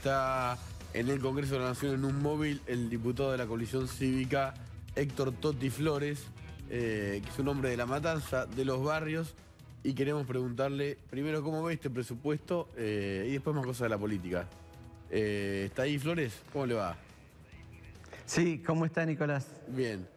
Está en el Congreso de la Nación en un móvil el diputado de la coalición cívica Héctor Totti Flores, eh, que es un hombre de la matanza, de los barrios, y queremos preguntarle primero cómo ve este presupuesto eh, y después más cosas de la política. Eh, ¿Está ahí Flores? ¿Cómo le va? Sí, ¿cómo está Nicolás? Bien.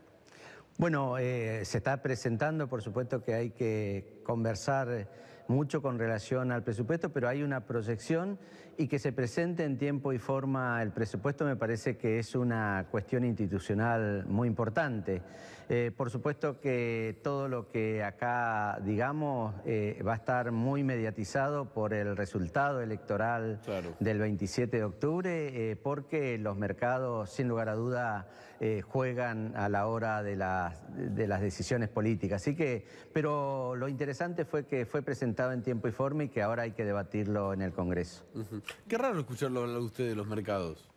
Bueno, se está presentando, por supuesto que hay que conversar mucho con relación al presupuesto, pero hay una proyección y que se presente en tiempo y forma el presupuesto me parece que es una cuestión institucional muy importante. Eh, por supuesto que todo lo que acá digamos eh, va a estar muy mediatizado por el resultado electoral del 27 de octubre, eh, porque los mercados, sin lugar a duda, eh, juegan a la hora de las, decisiones políticas. Así que, pero lo interesante fue que fue presentado en tiempo y forma y que ahora hay que debatirlo en el Congreso. Qué raro escucharlo hablar usted de los mercados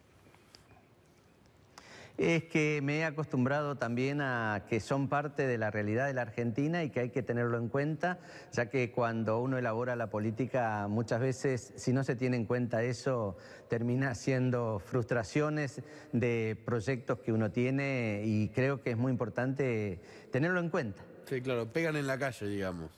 es que me he acostumbrado también a que son parte de la realidad de la Argentina y que hay que tenerlo en cuenta, ya que cuando uno elabora la política muchas veces, si no se tiene en cuenta eso, termina siendo frustraciones de proyectos que uno tiene y creo que es muy importante tenerlo en cuenta. Sí, claro, pegan en la calle, digamos.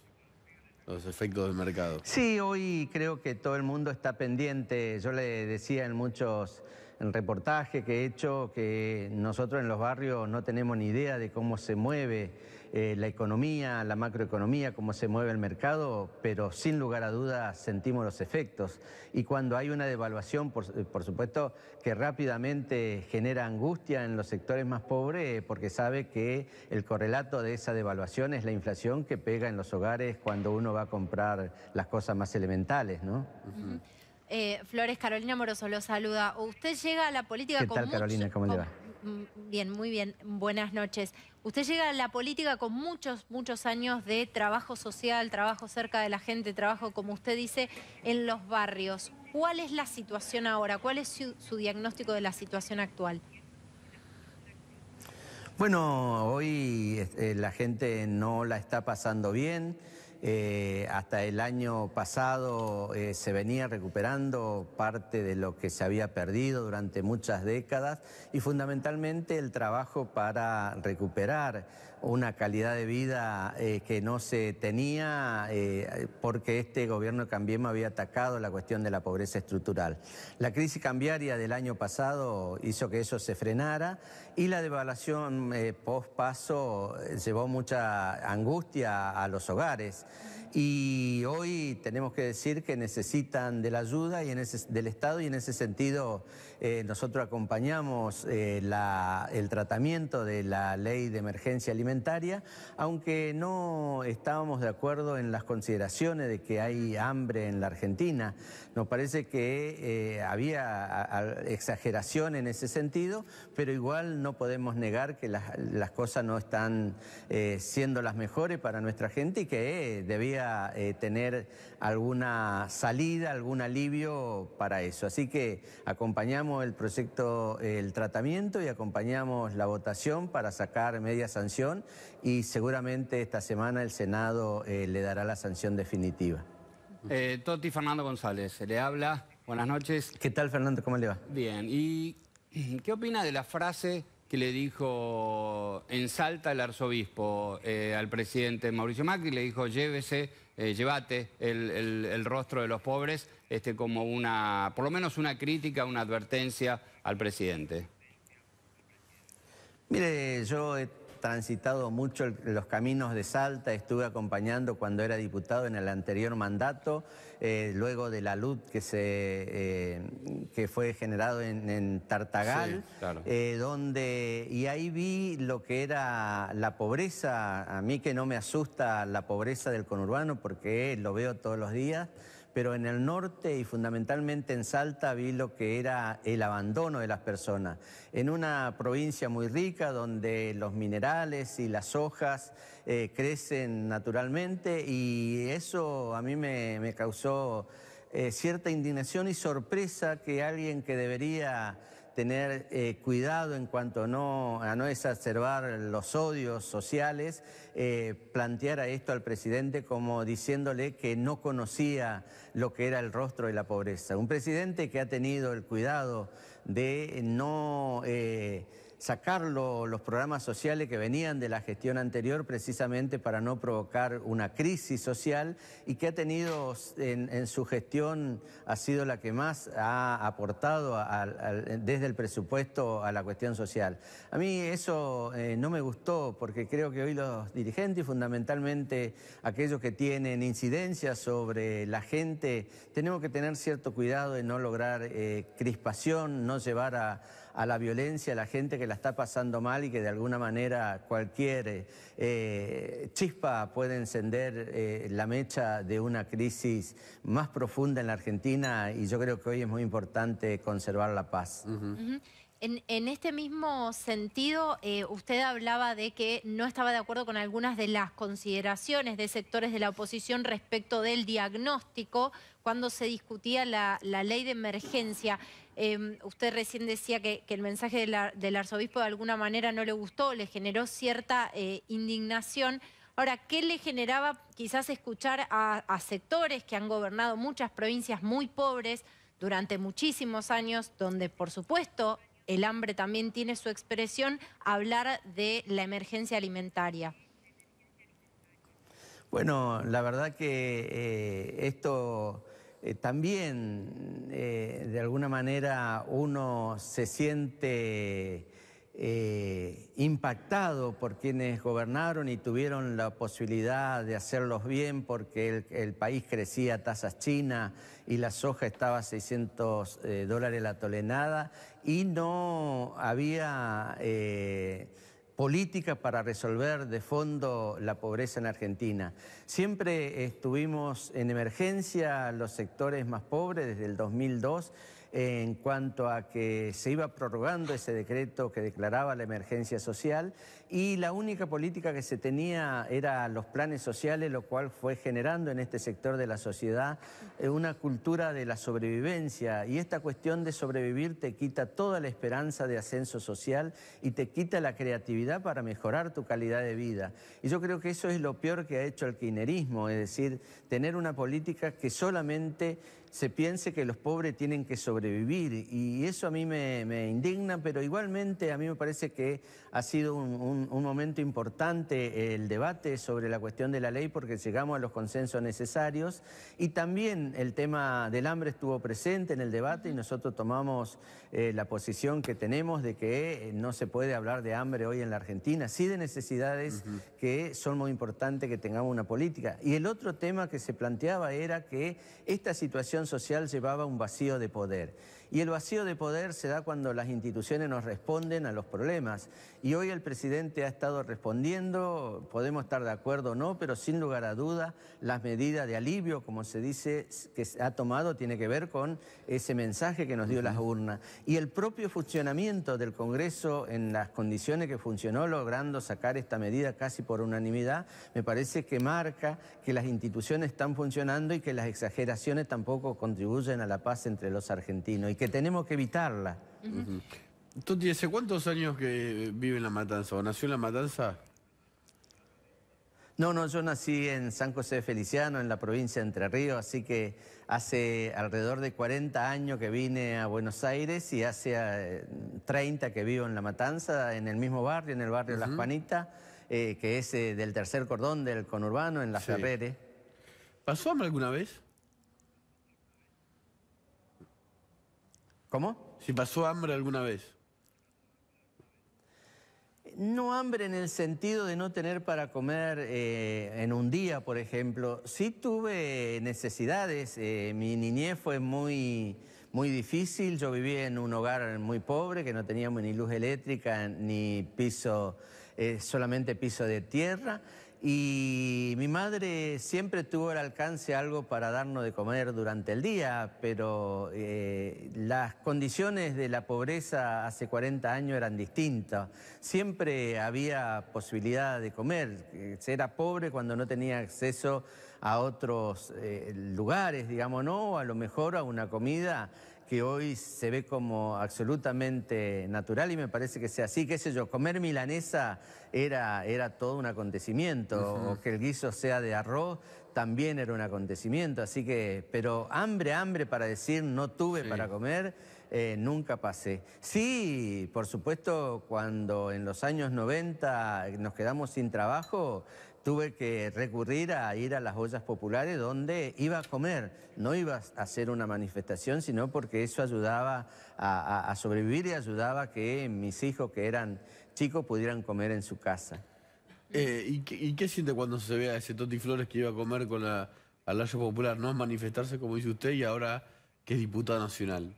Los efectos del mercado. Sí, hoy creo que todo el mundo está pendiente. Yo le decía en muchos el reportaje que he hecho, que nosotros en los barrios no tenemos ni idea de cómo se mueve eh, la economía, la macroeconomía, cómo se mueve el mercado, pero sin lugar a dudas sentimos los efectos. Y cuando hay una devaluación, por, supuesto, que rápidamente genera angustia en los sectores más pobres, eh, porque sabe que el correlato de esa devaluación es la inflación que pega en los hogares cuando uno va a comprar las cosas más elementales, ¿no? Eh, Flores Carolina Moroso lo saluda. Usted llega a la política ¿Qué tal, Carolina? ¿Cómo va? Mm, bien, muy bien. Buenas noches. Usted llega a la política con muchos, muchos años de trabajo social, trabajo cerca de la gente, trabajo, como usted dice, en los barrios. ¿Cuál es la situación ahora? ¿Cuál es su, diagnóstico de la situación actual? Bueno, hoy este, la gente no la está pasando bien. Eh, hasta el año pasado eh, se venía recuperando parte de lo que se había perdido durante muchas décadas y fundamentalmente el trabajo para recuperar una calidad de vida eh, que no se tenía porque este gobierno me había atacado la cuestión de la pobreza estructural. La crisis cambiaria del año pasado hizo que eso se frenara y la devaluación post paso llevó mucha angustia a los hogares y hoy tenemos que decir que necesitan de la ayuda y del Estado y en ese sentido eh, nosotros acompañamos eh, el tratamiento de la ley de emergencia alimentaria, aunque no estábamos de acuerdo en las consideraciones de que hay hambre en la Argentina. Nos parece que eh, había exageración en ese sentido, pero igual no podemos negar que las, las cosas no están siendo las mejores para nuestra gente y que debía eh, tener alguna salida, algún alivio para eso. Así que acompañamos el proyecto, el tratamiento y acompañamos la votación para sacar media sanción y seguramente esta semana el Senado eh, le dará la sanción definitiva. Eh, Toti Fernando González, se le habla. Buenas noches. ¿Qué tal, Fernando? ¿Cómo le va? Bien. ¿Y qué opina de la frase que le dijo en Salta el arzobispo eh, al presidente Mauricio Macri, le dijo llévese, eh, llévate el, rostro de los pobres este, como una, por lo menos una crítica, una advertencia al presidente. Mire, yo transitado mucho los caminos de Salta, estuve acompañando cuando era diputado en el anterior mandato, eh, luego de la luz que, se, eh, que fue generado en, Tartagal, eh, donde, y ahí vi lo que era la pobreza, a mí que no me asusta la pobreza del conurbano porque lo veo todos los días pero en el norte y fundamentalmente en Salta vi lo que era el abandono de las personas. En una provincia muy rica donde los minerales y las hojas eh, crecen naturalmente y eso a mí me, causó eh, cierta indignación y sorpresa que alguien que debería tener eh, cuidado en cuanto a no, a no exacerbar los odios sociales, eh, planteara esto al presidente como diciéndole que no conocía lo que era el rostro de la pobreza. Un presidente que ha tenido el cuidado de no... Eh, sacar los programas sociales que venían de la gestión anterior precisamente para no provocar una crisis social y que ha tenido en, su gestión, ha sido la que más ha aportado desde el presupuesto a la cuestión social. A mí eso eh, no me gustó porque creo que hoy los dirigentes fundamentalmente aquellos que tienen incidencia sobre la gente, tenemos que tener cierto cuidado de no lograr eh, crispación, no llevar a a la violencia, a la gente que la está pasando mal y que de alguna manera cualquier eh, chispa puede encender eh, la mecha de una crisis más profunda en la Argentina y yo creo que hoy es muy importante conservar la paz. En, este mismo sentido, eh, usted hablaba de que no estaba de acuerdo con algunas de las consideraciones de sectores de la oposición respecto del diagnóstico cuando se discutía la, la ley de emergencia. Em, usted recién decía que, el mensaje del arzobispo de alguna manera no le gustó, le generó cierta eh, indignación. Ahora, ¿qué le generaba quizás escuchar a, sectores que han gobernado muchas provincias muy pobres durante muchísimos años, donde por supuesto el hambre también tiene su expresión, hablar de la emergencia alimentaria? Bueno, la verdad que eh, esto eh, también eh, de alguna manera uno se siente eh, impactado por quienes gobernaron y tuvieron la posibilidad de hacerlos bien porque el, país crecía a tasas chinas y la soja estaba a 600 dólares la tolenada y no había política para resolver de fondo la pobreza en Argentina. Siempre estuvimos en emergencia los sectores más pobres desde el 2002 en cuanto a que se iba prorrogando ese decreto que declaraba la emergencia social y la única política que se tenía era los planes sociales, lo cual fue generando en este sector de la sociedad eh, una cultura de la sobrevivencia y esta cuestión de sobrevivir te quita toda la esperanza de ascenso social y te quita la creatividad para mejorar tu calidad de vida. Y yo creo que eso es lo peor que ha hecho el kirchnerismo, es decir, tener una política que solamente se piense que los pobres tienen que sobrevivir. Y eso a mí me, indigna, pero igualmente a mí me parece que ha sido un, momento importante el debate sobre la cuestión de la ley porque llegamos a los consensos necesarios. Y también el tema del hambre estuvo presente en el debate y nosotros tomamos eh, la posición que tenemos de que eh, no se puede hablar de hambre hoy en la Argentina, sí de necesidades que son muy importantes que tengamos una política. Y el otro tema que se planteaba era que esta situación social llevaba un vacío de poder. Y el vacío de poder se da cuando las instituciones nos responden a los problemas. Y hoy el presidente ha estado respondiendo, podemos estar de acuerdo o no, pero sin lugar a duda las medidas de alivio, como se dice, que se ha tomado tiene que ver con ese mensaje que nos dio las urnas. Y el propio funcionamiento del Congreso en las condiciones que funcionó, logrando sacar esta medida casi por unanimidad, me parece que marca que las instituciones están funcionando y que las exageraciones tampoco contribuyen a la paz entre los argentinos que tenemos que evitarla. ¿Tú -huh. cuántos años que vive en La Matanza o nació en La Matanza? No, no, yo nací en San José Feliciano, en la provincia de Entre Ríos, así que hace alrededor de 40 años que vine a Buenos Aires y hace 30 eh, que vivo en La Matanza, en el mismo barrio, en el barrio La Las Panitas, eh, que es eh, del tercer cordón del conurbano, en Las sí. ¿Pasó alguna vez? ¿Cómo? Si pasó hambre alguna vez. No hambre en el sentido de no tener para comer eh, en un día, por ejemplo. Sí tuve necesidades. Eh, mi niñez fue muy, difícil. Yo vivía en un hogar muy pobre, que no teníamos ni luz eléctrica, ni piso, eh, solamente piso de tierra. Y mi madre siempre tuvo al alcance algo para darnos de comer durante el día, pero eh, las condiciones de la pobreza hace 40 años eran distintas. Siempre había posibilidad de comer. Se eh, era pobre cuando no tenía acceso a otros eh, lugares, digamos, no, a lo mejor a una comida que hoy se ve como absolutamente natural y me parece que sea así, qué sé yo, comer milanesa era, era todo un acontecimiento, o que el guiso sea de arroz también era un acontecimiento, así que, pero hambre, hambre para decir no tuve para comer, eh, nunca pasé. Sí, por supuesto, cuando en los años 90 nos quedamos sin trabajo, tuve que recurrir a ir a las ollas populares donde iba a comer, no iba a hacer una manifestación, sino porque eso ayudaba a, sobrevivir y ayudaba a que mis hijos que eran chicos pudieran comer en su casa. Eh, ¿y, qué, siente cuando se ve a ese Toti Flores que iba a comer con la, al Popular? No manifestarse como dice usted y ahora que es diputada nacional.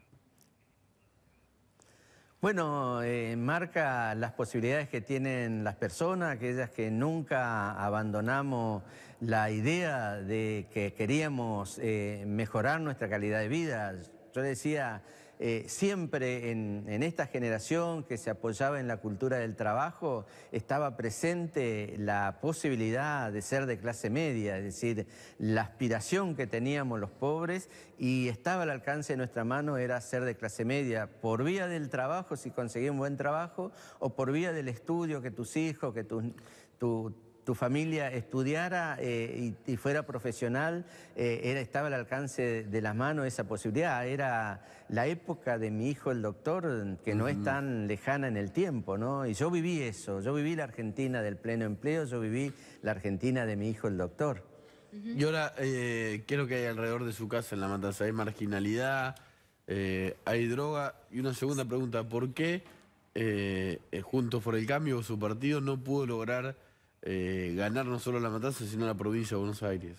Bueno, eh, marca las posibilidades que tienen las personas, aquellas que nunca abandonamos la idea de que queríamos eh, mejorar nuestra calidad de vida. Yo decía eh, siempre en, esta generación que se apoyaba en la cultura del trabajo, estaba presente la posibilidad de ser de clase media, es decir, la aspiración que teníamos los pobres y estaba al alcance de nuestra mano era ser de clase media, por vía del trabajo, si conseguía un buen trabajo, o por vía del estudio que tus hijos, que tus... Tu, familia estudiara eh, y, fuera profesional, eh, era, estaba al alcance de, las manos esa posibilidad. Ah, era la época de mi hijo, el doctor, que no es tan lejana en el tiempo, ¿no? Y yo viví eso, yo viví la Argentina del pleno empleo, yo viví la Argentina de mi hijo, el doctor. Y ahora, eh, ¿qué es lo que hay alrededor de su casa en La Matanza? ¿Hay marginalidad? ¿Hay droga? Y una segunda pregunta, ¿por qué Juntos por el Cambio, su partido, no pudo lograr eh, ganar no solo la matanza, sino la provincia de Buenos Aires?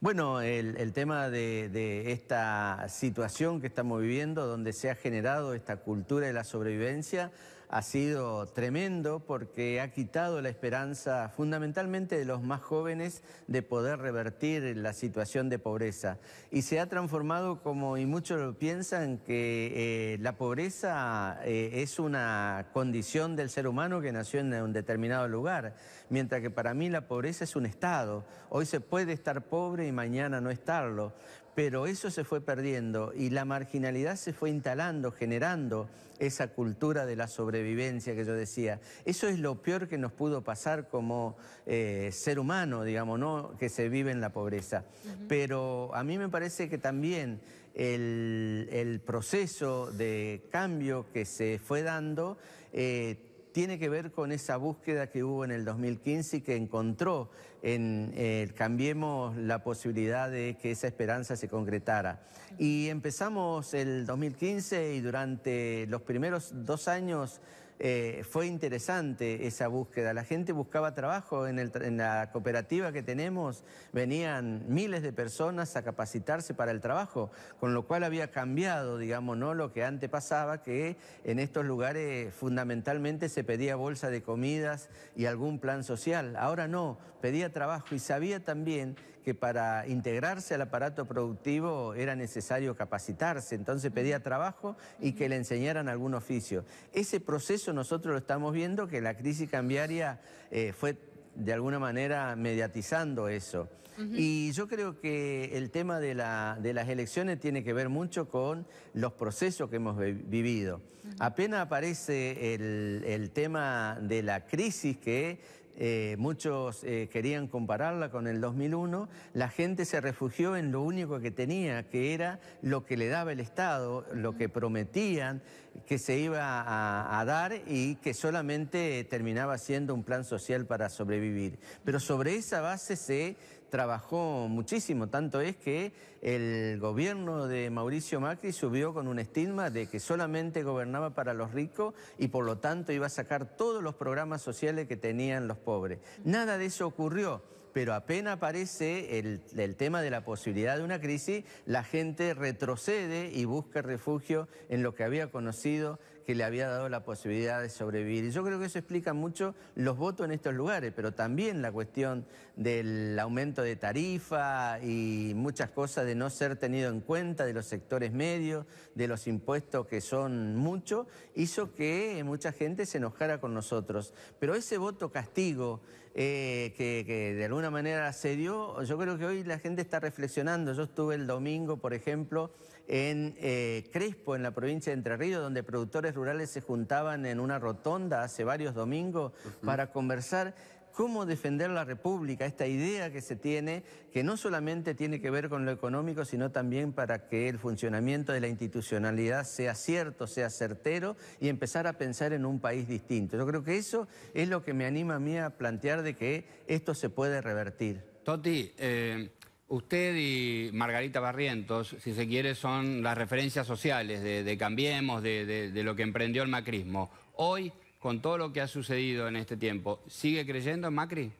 Bueno, el, tema de, esta situación que estamos viviendo, donde se ha generado esta cultura de la sobrevivencia, ha sido tremendo porque ha quitado la esperanza fundamentalmente de los más jóvenes de poder revertir la situación de pobreza. Y se ha transformado, como y muchos lo piensan, que eh, la pobreza eh, es una condición del ser humano que nació en un determinado lugar, mientras que para mí la pobreza es un estado. Hoy se puede estar pobre y mañana no estarlo pero eso se fue perdiendo y la marginalidad se fue instalando, generando esa cultura de la sobrevivencia que yo decía. Eso es lo peor que nos pudo pasar como eh, ser humano, digamos, ¿no? que se vive en la pobreza. Pero a mí me parece que también el, proceso de cambio que se fue dando... Eh, tiene que ver con esa búsqueda que hubo en el 2015 y que encontró en eh, Cambiemos la posibilidad de que esa esperanza se concretara. Y empezamos el 2015 y durante los primeros dos años eh, fue interesante esa búsqueda. La gente buscaba trabajo en, en, la cooperativa que tenemos, venían miles de personas a capacitarse para el trabajo, con lo cual había cambiado, digamos, ¿no? lo que antes pasaba, que en estos lugares fundamentalmente se pedía bolsa de comidas y algún plan social. Ahora no, pedía trabajo y sabía también que para integrarse al aparato productivo era necesario capacitarse, entonces pedía trabajo y que le enseñaran algún oficio. Ese proceso nosotros lo estamos viendo, que la crisis cambiaria eh, fue de alguna manera mediatizando eso. Y yo creo que el tema de, las elecciones tiene que ver mucho con los procesos que hemos vivido. Apenas aparece el, el tema de la crisis que eh, muchos eh, querían compararla con el 2001, la gente se refugió en lo único que tenía, que era lo que le daba el Estado, lo que prometían que se iba a, a dar y que solamente terminaba siendo un plan social para sobrevivir. Pero sobre esa base se trabajó muchísimo, tanto es que el gobierno de Mauricio Macri subió con un estigma de que solamente gobernaba para los ricos y por lo tanto iba a sacar todos los programas sociales que tenían los pobres. Nada de eso ocurrió pero apenas aparece el, tema de la posibilidad de una crisis, la gente retrocede y busca refugio en lo que había conocido que le había dado la posibilidad de sobrevivir. Y yo creo que eso explica mucho los votos en estos lugares, pero también la cuestión del aumento de tarifa y muchas cosas de no ser tenido en cuenta de los sectores medios, de los impuestos que son muchos, hizo que mucha gente se enojara con nosotros. Pero ese voto castigo, eh, que, de alguna manera se dio, yo creo que hoy la gente está reflexionando. Yo estuve el domingo, por ejemplo, en eh, Crespo, en la provincia de Entre Ríos, donde productores rurales se juntaban en una rotonda hace varios domingos para conversar cómo defender la República, esta idea que se tiene, que no solamente tiene que ver con lo económico, sino también para que el funcionamiento de la institucionalidad sea cierto, sea certero, y empezar a pensar en un país distinto. Yo creo que eso es lo que me anima a mí a plantear de que esto se puede revertir. Toti, eh, Usted y Margarita Barrientos, si se quiere, son las referencias sociales de, Cambiemos, de, lo que emprendió el macrismo. Hoy, con todo lo que ha sucedido en este tiempo, ¿sigue creyendo en Macri?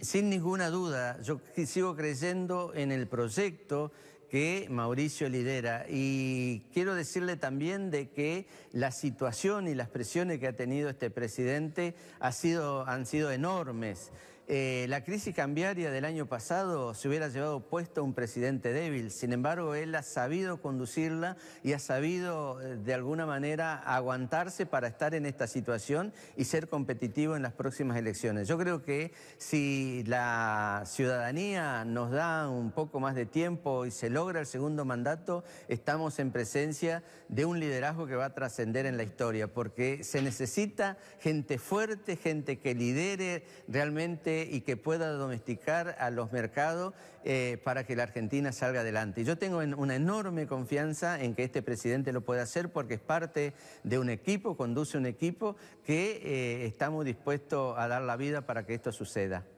sin ninguna duda, yo sigo creyendo en el proyecto que Mauricio lidera y quiero decirle también de que la situación y las presiones que ha tenido este presidente ha sido, han sido enormes. Eh, la crisis cambiaria del año pasado se hubiera llevado puesto a un presidente débil, sin embargo él ha sabido conducirla y ha sabido eh, de alguna manera aguantarse para estar en esta situación y ser competitivo en las próximas elecciones. Yo creo que si la ciudadanía nos da un poco más de tiempo y se logra el segundo mandato, estamos en presencia de un liderazgo que va a trascender en la historia, porque se necesita gente fuerte, gente que lidere realmente y que pueda domesticar a los mercados eh, para que la Argentina salga adelante. Yo tengo una enorme confianza en que este presidente lo pueda hacer porque es parte de un equipo, conduce un equipo que eh, estamos dispuestos a dar la vida para que esto suceda.